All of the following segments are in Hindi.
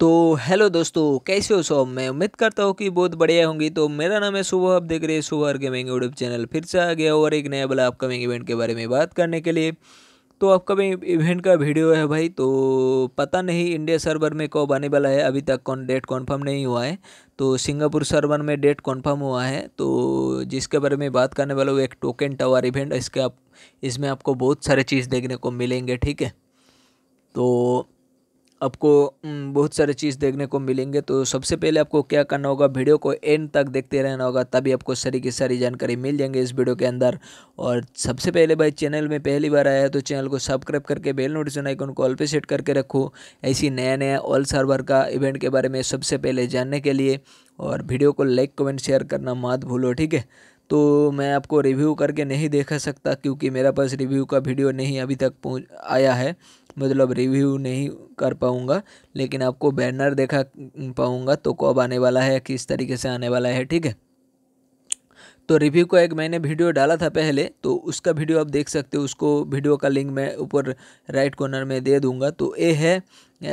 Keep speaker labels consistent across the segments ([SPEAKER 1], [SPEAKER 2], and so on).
[SPEAKER 1] तो हेलो दोस्तों कैसे हो सब मैं उम्मीद करता हूँ कि बहुत बढ़िया होंगी तो मेरा नाम है सुबह आप देख रहे हैं सुबह गेमिंग यूट्यूब चैनल फिर से आ गया और एक नया भला अपकमिंग इवेंट के बारे में बात करने के लिए तो अपकमिंग इवेंट का वीडियो है भाई तो पता नहीं इंडिया सर्वर में कब आने वाला है अभी तक कौन डेट कन्फर्म नहीं हुआ है तो सिंगापुर सर्वर में डेट कन्फर्म हुआ है तो जिसके बारे में बात करने वाला हूँ एक टोकन टावर इवेंट इसके आप इसमें आपको बहुत सारे चीज़ देखने को मिलेंगे ठीक है तो आपको बहुत सारे चीज़ देखने को मिलेंगे तो सबसे पहले आपको क्या करना होगा वीडियो को एंड तक देखते रहना होगा तभी आपको सारी की सारी जानकारी मिल जाएंगे इस वीडियो के अंदर और सबसे पहले भाई चैनल में पहली बार आया है तो चैनल को सब्सक्राइब करके बेल नोटिफिकेशन आइकन को ऑल पे सेट करके रखो ऐसी नया नया ऑल सर्वर का इवेंट के बारे में सबसे पहले जानने के लिए और वीडियो को लाइक कमेंट शेयर करना मत भूलो ठीक है तो मैं आपको रिव्यू करके नहीं देखा सकता क्योंकि मेरा पास रिव्यू का वीडियो नहीं अभी तक आया है मतलब रिव्यू नहीं कर पाऊँगा लेकिन आपको बैनर देखा पाऊँगा तो कब आने वाला है किस तरीके से आने वाला है ठीक है तो रिव्यू का एक मैंने वीडियो डाला था पहले तो उसका वीडियो आप देख सकते हो उसको वीडियो का लिंक मैं ऊपर राइट कॉर्नर में दे दूंगा तो ये है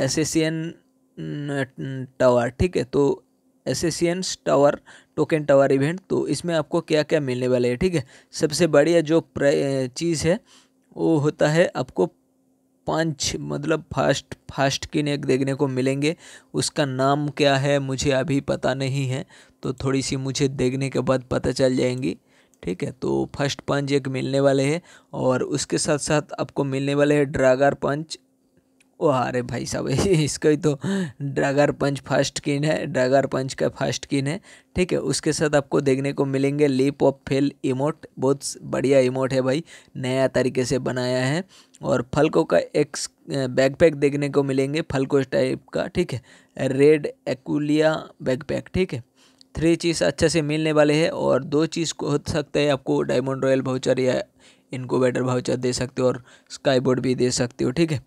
[SPEAKER 1] एसेसियन टावर ठीक है तो assassins tower token tower event तो इसमें आपको क्या क्या मिलने वाला है ठीक है सबसे बढ़िया जो चीज़ है वो होता है आपको पंच मतलब फास्ट फास्ट किन एक देखने को मिलेंगे उसका नाम क्या है मुझे अभी पता नहीं है तो थोड़ी सी मुझे देखने के बाद पता चल जाएंगी ठीक है तो फर्स्ट पंच एक मिलने वाले हैं और उसके साथ साथ आपको मिलने वाले हैं ड्रागर पंच ओ अरे भाई साहब इसका ही तो ड्रैगर पंच फर्स्ट किन है ड्रैगर पंच का फर्स्ट किन है ठीक है उसके साथ आपको देखने को मिलेंगे लीप ऑफ फेल इमोट बहुत बढ़िया इमोट है भाई नया तरीके से बनाया है और फलको का एक बैकपैक देखने को मिलेंगे फलको टाइप का ठीक है रेड एक्लिया बैकपैक ठीक है थ्री चीज़ अच्छे से मिलने वाले हैं और दो चीज़ को हो सकता है आपको डायमंड रॉयल भाउचर या इनको बेटर भाउचर दे सकते हो और स्काई बोर्ड भी दे सकते हो ठीक है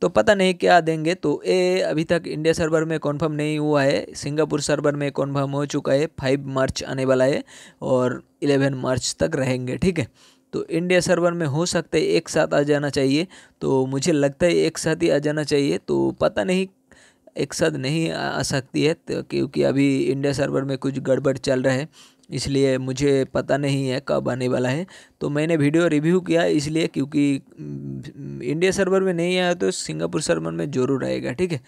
[SPEAKER 1] तो पता नहीं क्या देंगे तो ये अभी तक इंडिया सर्वर में कॉन्फर्म नहीं हुआ है सिंगापुर सर्वर में कॉन्फर्म हो चुका है फाइव मार्च आने वाला है और इलेवन मार्च तक रहेंगे ठीक है तो इंडिया सर्वर में हो सकता है एक साथ आ जाना चाहिए तो मुझे लगता है एक साथ ही आ जाना चाहिए तो पता नहीं एक साथ नहीं आ सकती है तो क्योंकि अभी इंडिया सर्वर में कुछ गड़बड़ चल रहा है इसलिए मुझे पता नहीं है कब आने वाला है तो मैंने वीडियो रिव्यू किया इसलिए क्योंकि हम्म, इंडिया सर्वर में नहीं आया तो सिंगापुर सर्वर में ज़रूर आएगा ठीक है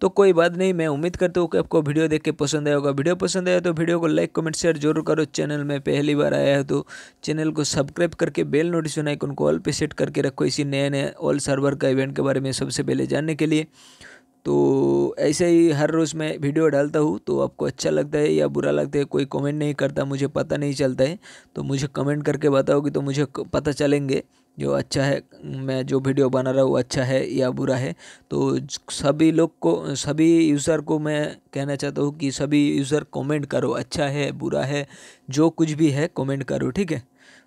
[SPEAKER 1] तो कोई बात नहीं मैं उम्मीद करता हूँ कि आपको वीडियो देख के पसंद आया होगा वीडियो पसंद आया तो वीडियो को लाइक कमेंट शेयर जरूर करो चैनल में पहली बार आया है तो चैनल को सब्सक्राइब करके बेल नोटिफिकेशन आइकन को ऑल पे सेट करके रखो इसी नए नए ऑल सर्वर का इवेंट के बारे में सबसे पहले जानने के लिए तो ऐसे ही हर रोज़ मैं वीडियो डालता हूँ तो आपको अच्छा लगता है या बुरा लगता है कोई कमेंट नहीं करता मुझे पता नहीं चलता है तो मुझे कमेंट करके बताओगे तो मुझे पता चलेंगे जो अच्छा है मैं जो वीडियो बना रहा हूँ अच्छा है या बुरा है तो सभी लोग को सभी यूज़र को मैं कहना चाहता हूँ कि सभी यूज़र कमेंट करो अच्छा है बुरा है जो कुछ भी है कमेंट करो ठीक है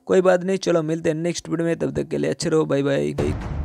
[SPEAKER 1] कोई बात नहीं चलो मिलते हैं नेक्स्ट वीडियो में तब तक के लिए अच्छे रहो बाय बाय